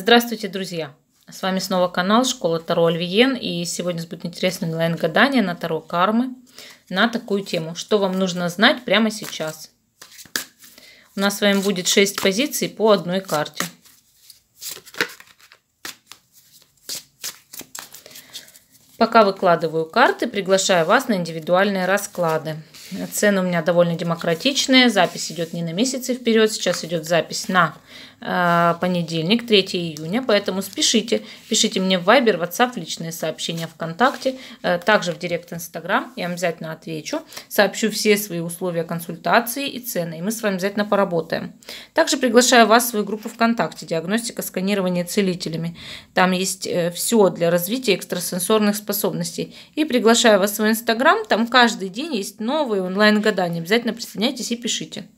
Здравствуйте, друзья! С вами снова канал Школа Таро Альвиен. И сегодня будет интересное онлайн-гадание на Таро Кармы на такую тему. Что вам нужно знать прямо сейчас? У нас с вами будет 6 позиций по одной карте. Пока выкладываю карты, приглашаю вас на индивидуальные расклады. Цены у меня довольно демократичные. Запись идет не на месяцы вперед. Сейчас идет запись на а, понедельник, 3 июня, поэтому спешите, пишите мне в Viber, WhatsApp, личные сообщения ВКонтакте, э, также в Директ Инстаграм, я обязательно отвечу, сообщу все свои условия консультации и цены, и мы с вами обязательно поработаем. Также приглашаю вас в свою группу ВКонтакте «Диагностика сканирования целителями». Там есть э, все для развития экстрасенсорных способностей. И приглашаю вас в свой Инстаграм, там каждый день есть новые онлайн-гадания. Обязательно присоединяйтесь и пишите.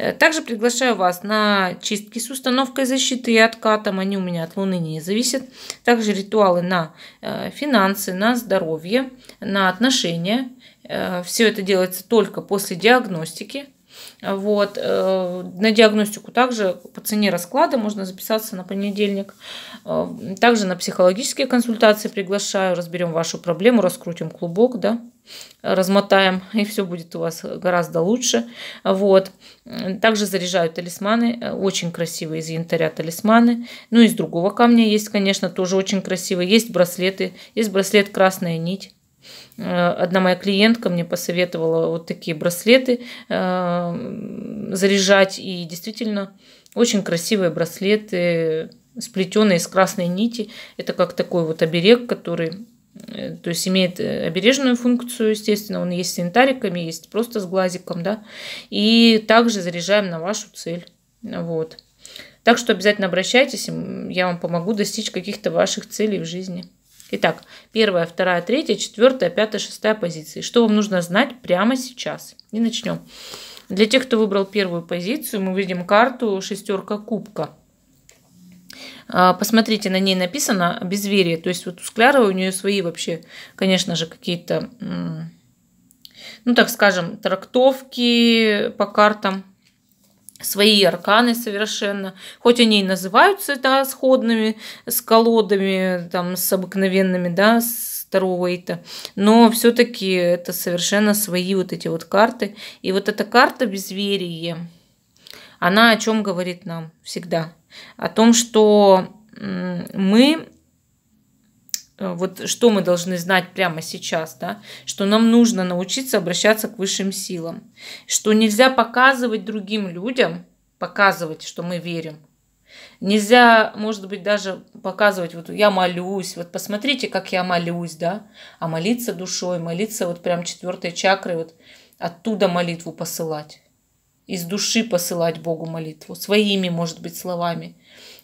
Э, также приглашаю вас на чистки с установкой защиты и откатом. Они у меня от Луны не зависят. Также ритуалы на э, финансы, на здоровье, на отношения. Э, Все это делается только после диагностики. Вот. На диагностику также по цене расклада можно записаться на понедельник. Также на психологические консультации приглашаю. Разберем вашу проблему, раскрутим клубок. Да? размотаем, и все будет у вас гораздо лучше. Вот. Также заряжаю талисманы, э, очень красивые из янтаря талисманы. Ну, из другого камня есть, конечно, тоже очень красивые. Есть браслеты, есть браслет «Красная нить». Э, одна моя клиентка мне посоветовала вот такие браслеты э, заряжать. И действительно, очень красивые браслеты, сплетенные из красной нити. Это как такой вот оберег, который Э, то есть имеет э, обережную функцию, естественно, он есть с интариками, есть просто с глазиком, да, и также заряжаем на вашу цель, вот. Так что обязательно обращайтесь, я вам помогу достичь каких-то ваших целей в жизни. Итак, первая, вторая, третья, четвертая, пятая, шестая позиции. Что вам нужно знать прямо сейчас? И начнем. Для тех, кто выбрал первую позицию, мы видим карту шестерка кубка. А, посмотрите, на ней написано «Безверие». То есть вот у Склярова у нее свои вообще, конечно же, какие-то, ну так скажем, трактовки по картам свои арканы совершенно. Хоть они и называются да, сходными с колодами, там, с обыкновенными, да, с это но все-таки это совершенно свои вот эти вот карты. И вот эта карта безверие, она о чем говорит нам всегда – о том, что мы э, вот что мы должны знать прямо сейчас, да, что нам нужно научиться обращаться к высшим силам, что нельзя показывать другим людям, показывать, что мы верим. Нельзя, может быть, даже показывать, вот я молюсь, вот посмотрите, как я молюсь, да, а молиться душой, молиться вот прям четвертой чакрой, вот оттуда молитву посылать из души посылать Богу молитву, своими, может быть, словами.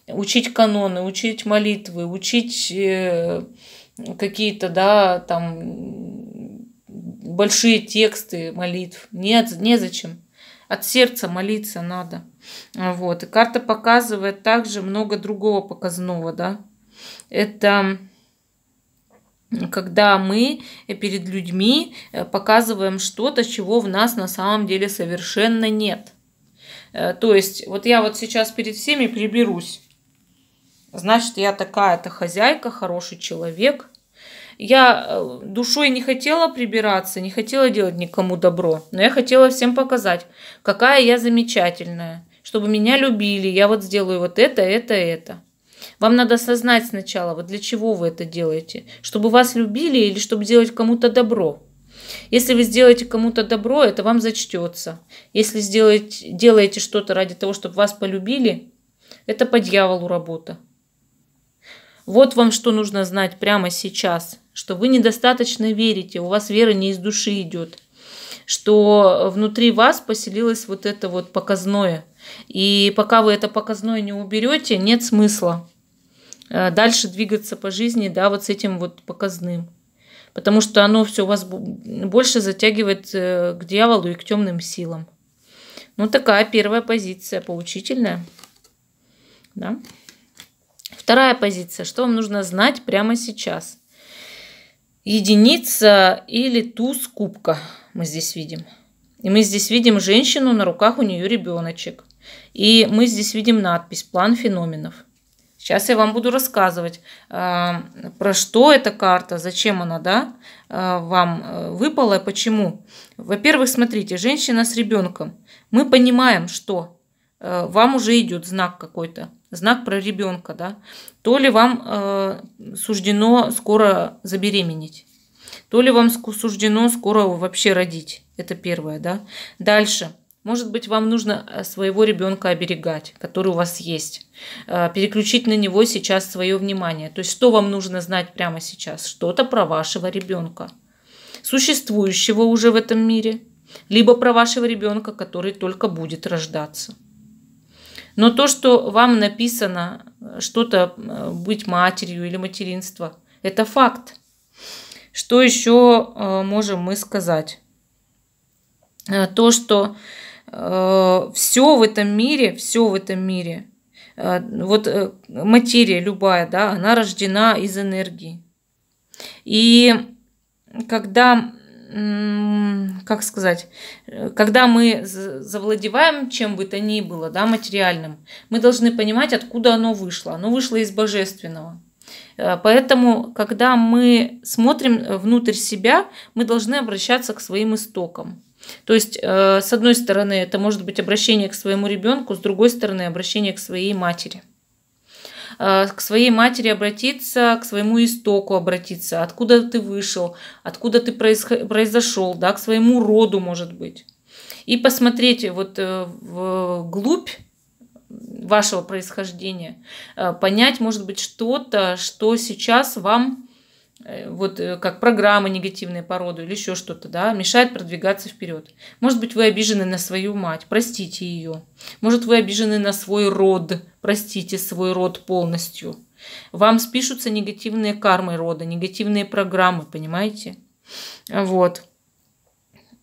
Учить каноны, учить молитвы, учить э, какие-то, да, там, большие тексты молитв. Нет, незачем. От сердца молиться надо. Вот. И карта показывает также много другого показного, да. Это когда мы э, перед людьми э, показываем что-то, чего в нас на самом деле совершенно нет. Э, то есть, вот я вот сейчас перед всеми приберусь. Значит, я такая-то хозяйка, хороший человек. Я душой не хотела прибираться, не хотела делать никому добро, но я хотела всем показать, какая я замечательная, чтобы меня любили. Я вот сделаю вот это, это, это. Вам надо осознать сначала, вот для чего вы это делаете. Чтобы вас любили или чтобы делать кому-то добро. Если вы сделаете кому-то добро, это вам зачтется. Если сделаете, делаете что-то ради того, чтобы вас полюбили, это по дьяволу работа. Вот вам что нужно знать прямо сейчас, что вы недостаточно верите, у вас вера не из души идет, что внутри вас поселилось вот это вот показное. И пока вы это показное не уберете, нет смысла. Э, дальше двигаться по жизни, да, вот с этим вот показным. Потому что оно все вас больше затягивает э, к дьяволу и к темным силам. Ну, такая первая позиция поучительная. Да? Вторая позиция. Что вам нужно знать прямо сейчас? Единица или туз кубка мы здесь видим. И мы здесь видим женщину, на руках у нее ребеночек. И мы здесь видим надпись «План феноменов». Сейчас я вам буду рассказывать, а, про что эта карта, зачем она да, а, вам э, выпала и почему. Во-первых, смотрите, женщина с ребенком. Мы понимаем, что э, вам уже идет знак какой-то, знак про ребенка, да, то ли вам э, суждено скоро забеременеть, то ли вам суждено скоро вообще родить. Это первое, да. Дальше – может быть, вам нужно э, своего ребенка оберегать, который у вас есть. Э, переключить на него сейчас свое внимание. То есть, что вам нужно знать прямо сейчас? Что-то про вашего ребенка, существующего уже в этом мире, либо про вашего ребенка, который только будет рождаться. Но то, что вам написано э, что-то быть матерью или материнство, это факт. Что еще можем мы сказать? То, что Э, все в этом мире, все в этом мире, э, вот э, материя любая, да, она рождена из энергии. И когда, как сказать, когда мы завладеваем чем бы то ни было, да, материальным, мы должны понимать, откуда оно вышло. Оно вышло из божественного. Поэтому, когда мы смотрим внутрь себя, мы должны обращаться к своим истокам. То есть, э, с одной стороны, это может быть обращение к своему ребенку, с другой стороны, обращение к своей матери э, к своей матери обратиться, к своему истоку обратиться, откуда ты вышел, откуда ты произошел, да, к своему роду, может быть. И посмотреть вот э, в глубь вашего происхождения, понять, может быть, что-то, что сейчас вам Э, вот э, как программы негативные породу или еще что-то, да, мешает продвигаться вперед. Может быть, вы обижены на свою мать, простите ее. Может, вы обижены на свой род, простите свой род полностью. Вам спишутся негативные кармы рода, негативные программы, понимаете? Вот.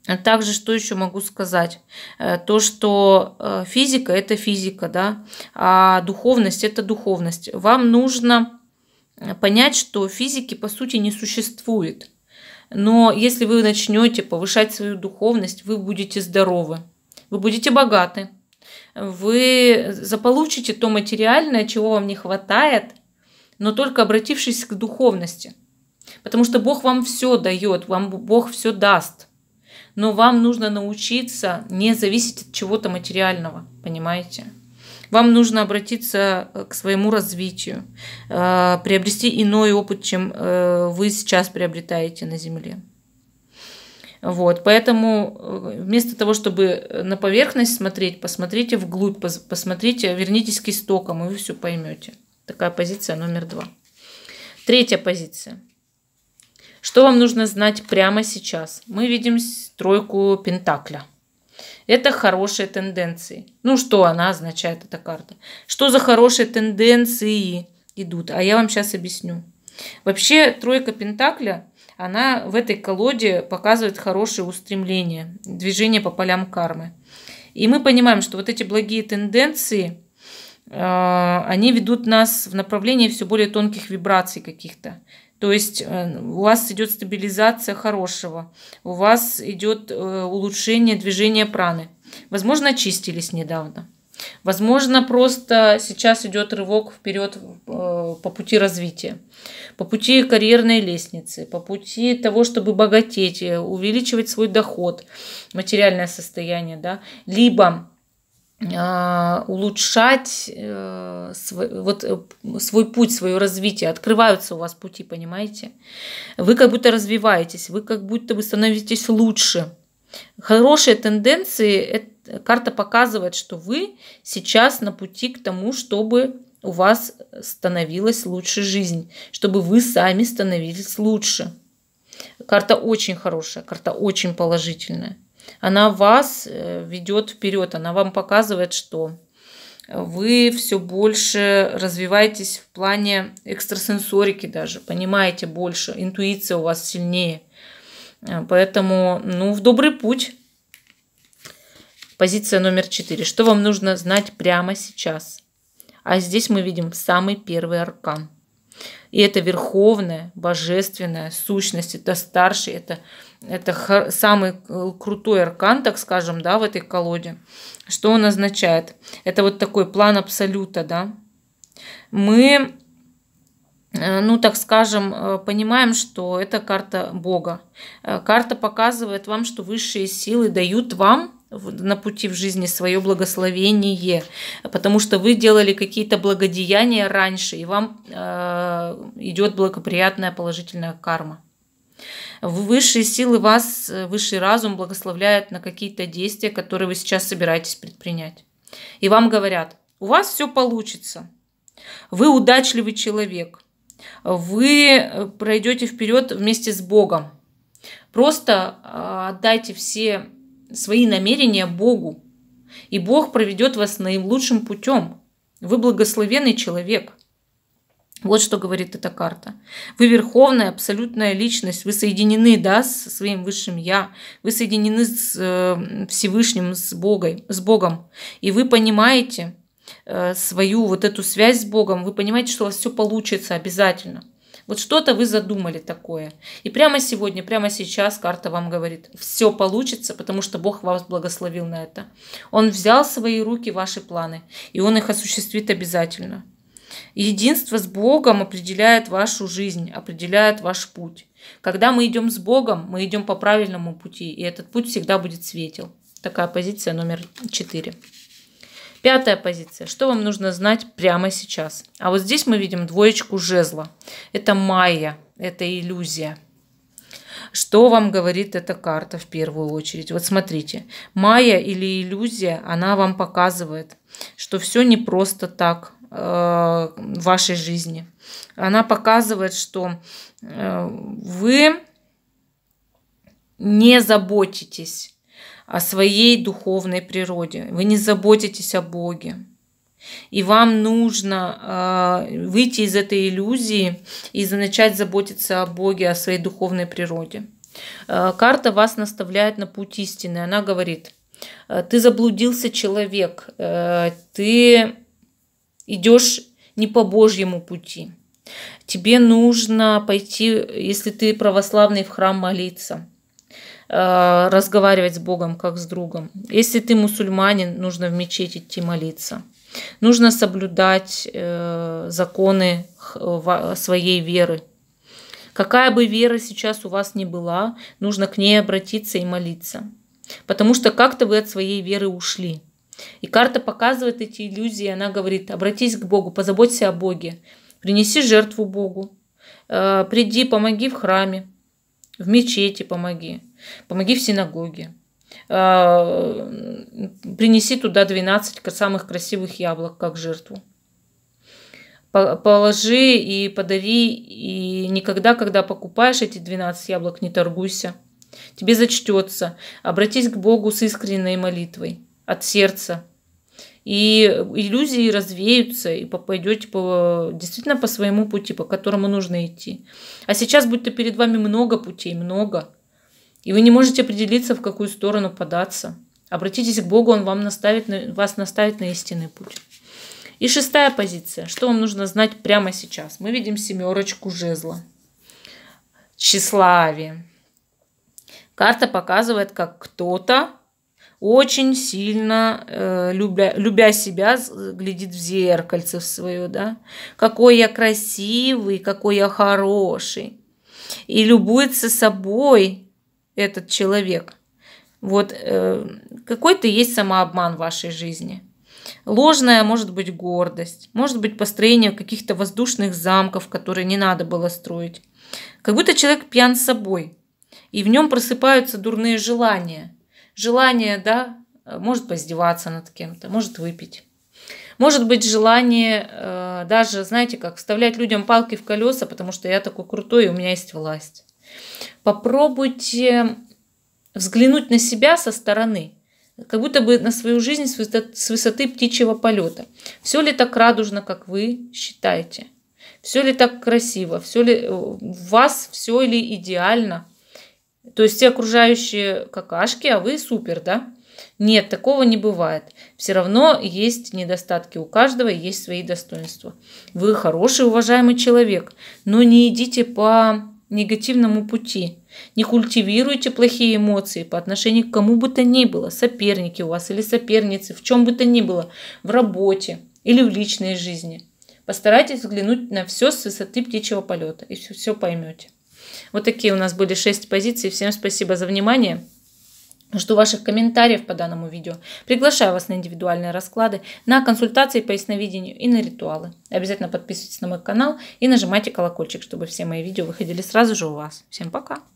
А также, что еще могу сказать? Э, то, что физика – это физика, да, а духовность – это духовность. Вам нужно понять, что физики по сути не существует. Но если вы начнете повышать свою духовность, вы будете здоровы, вы будете богаты, вы заполучите то материальное, чего вам не хватает, но только обратившись к духовности. Потому что Бог вам все дает, вам Бог все даст. Но вам нужно научиться не зависеть от чего-то материального, понимаете? Вам нужно обратиться э, к своему развитию, э, приобрести иной опыт, чем э, вы сейчас приобретаете на Земле. Вот, поэтому вместо того, чтобы на поверхность смотреть, посмотрите вглубь, посмотрите, вернитесь к истокам, и вы все поймете. Такая позиция номер два. Третья позиция. Что вам нужно знать прямо сейчас? Мы видим тройку Пентакля – это хорошие тенденции. Ну, что она означает, эта карта? Что за хорошие тенденции идут? А я вам сейчас объясню. Вообще, тройка Пентакля, она в этой колоде показывает хорошие устремления, движение по полям кармы. И мы понимаем, что вот эти благие тенденции, э, они ведут нас в направлении все более тонких вибраций каких-то. То есть э, у вас идет стабилизация хорошего, у вас идет э, улучшение движения праны. Возможно, очистились недавно. Возможно, просто сейчас идет рывок вперед э, по пути развития, по пути карьерной лестницы, по пути того, чтобы богатеть, увеличивать свой доход, материальное состояние, да, либо а, улучшать э, свой, вот, э, свой путь, свое развитие. Открываются у вас пути, понимаете? Вы как будто развиваетесь, вы как будто бы становитесь лучше. Хорошие тенденции, карта показывает, что вы сейчас на пути к тому, чтобы у вас становилась лучше жизнь, чтобы вы сами становились лучше. Карта очень хорошая, карта очень положительная. Она вас э, ведет вперед, она вам показывает, что вы все больше развиваетесь в плане экстрасенсорики даже, понимаете больше, интуиция у вас сильнее. Э, поэтому, ну, в добрый путь. Позиция номер четыре Что вам нужно знать прямо сейчас? А здесь мы видим самый первый аркан. И это верховная, божественная сущность, это старший, это, это самый э, крутой аркан, так скажем, да, в этой колоде. Что он означает? Это вот такой план абсолюта, да. Мы э, ну, так скажем, э, понимаем, что это карта Бога. Карта показывает вам, что высшие силы дают вам на пути в жизни свое благословение, потому что вы делали какие-то благодеяния раньше, и вам э, идет благоприятная положительная карма. Высшие силы вас, высший разум благословляет на какие-то действия, которые вы сейчас собираетесь предпринять. И вам говорят, у вас все получится, вы удачливый человек, вы э, пройдете вперед вместе с Богом. Просто э, отдайте все свои намерения Богу, и Бог проведет вас наилучшим путем. Вы благословенный человек. Вот что говорит эта карта. Вы верховная, абсолютная личность. Вы соединены да, со своим высшим Я. Вы соединены с э, Всевышним, с, Богой, с Богом. И вы понимаете э, свою вот эту связь с Богом. Вы понимаете, что у вас все получится обязательно. Вот что-то вы задумали такое. И прямо сегодня, прямо сейчас карта вам говорит, все получится, потому что Бог вас благословил на это. Он взял в свои руки ваши планы, и Он их осуществит обязательно. Единство с Богом определяет вашу жизнь, определяет ваш путь. Когда мы идем с Богом, мы идем по правильному пути, и этот путь всегда будет светел. Такая позиция номер четыре. Пятая позиция. Что вам нужно знать прямо сейчас? А вот здесь мы видим двоечку жезла. Это майя, это иллюзия. Что вам говорит эта карта в первую очередь? Вот смотрите, майя или иллюзия, она вам показывает, что все не просто так э, в вашей жизни. Она показывает, что э, вы не заботитесь о своей духовной природе, вы не заботитесь о Боге. И вам нужно э, выйти из этой иллюзии и начать заботиться о Боге, о своей духовной природе. Э, карта вас наставляет на путь истины. Она говорит, а, ты заблудился человек, э, ты идешь не по Божьему пути. Тебе нужно пойти, если ты православный, в храм молиться – Э, разговаривать с Богом, как с другом. Если ты мусульманин, нужно в мечеть идти молиться. Нужно соблюдать э, законы своей веры. Какая бы вера сейчас у вас ни была, нужно к ней обратиться и молиться. Потому что как-то вы от своей веры ушли. И карта показывает эти иллюзии, она говорит, обратись к Богу, позаботься о Боге, принеси жертву Богу, э, приди, помоги в храме, в мечети помоги, помоги в синагоге, а, принеси туда 12 самых красивых яблок как жертву. Положи и подари, и никогда, когда покупаешь эти 12 яблок, не торгуйся. Тебе зачтется. Обратись к Богу с искренней молитвой, от сердца, и иллюзии развеются, и пойдете по, действительно по своему пути, по которому нужно идти. А сейчас будто перед вами много путей, много, и вы не можете определиться, в какую сторону податься. Обратитесь к Богу, Он вам наставит, вас наставит на истинный путь. И шестая позиция. Что вам нужно знать прямо сейчас? Мы видим семерочку жезла. Тщеславие. Карта показывает, как кто-то очень сильно, э, любя, любя себя, глядит в зеркальце свое, да, какой я красивый, какой я хороший, и любуется собой этот человек. Вот э, какой-то есть самообман в вашей жизни. Ложная может быть гордость, может быть построение каких-то воздушных замков, которые не надо было строить. Как будто человек пьян собой, и в нем просыпаются дурные желания – желание, да, э, может поиздеваться над кем-то, может выпить. Может быть желание э, даже, знаете, как вставлять людям палки в колеса, потому что я такой крутой и у меня есть власть. Попробуйте взглянуть на себя со стороны, как будто бы на свою жизнь с высоты, птичьего полета. Все ли так радужно, как вы считаете? Все ли так красиво? Все ли э, у вас все ли идеально? То есть все окружающие какашки, а вы супер, да? Нет, такого не бывает. Все равно есть недостатки у каждого, есть свои достоинства. Вы хороший, уважаемый человек, но не идите по негативному пути. Не культивируйте плохие эмоции по отношению к кому бы то ни было, соперники у вас или соперницы, в чем бы то ни было, в работе или в личной жизни. Постарайтесь взглянуть на все с высоты птичьего полета, и все, все поймете. Вот такие у нас были 6 позиций. Всем спасибо за внимание. Жду ваших комментариев по данному видео. Приглашаю вас на индивидуальные расклады, на консультации по ясновидению и на ритуалы. Обязательно подписывайтесь на мой канал и нажимайте колокольчик, чтобы все мои видео выходили сразу же у вас. Всем пока!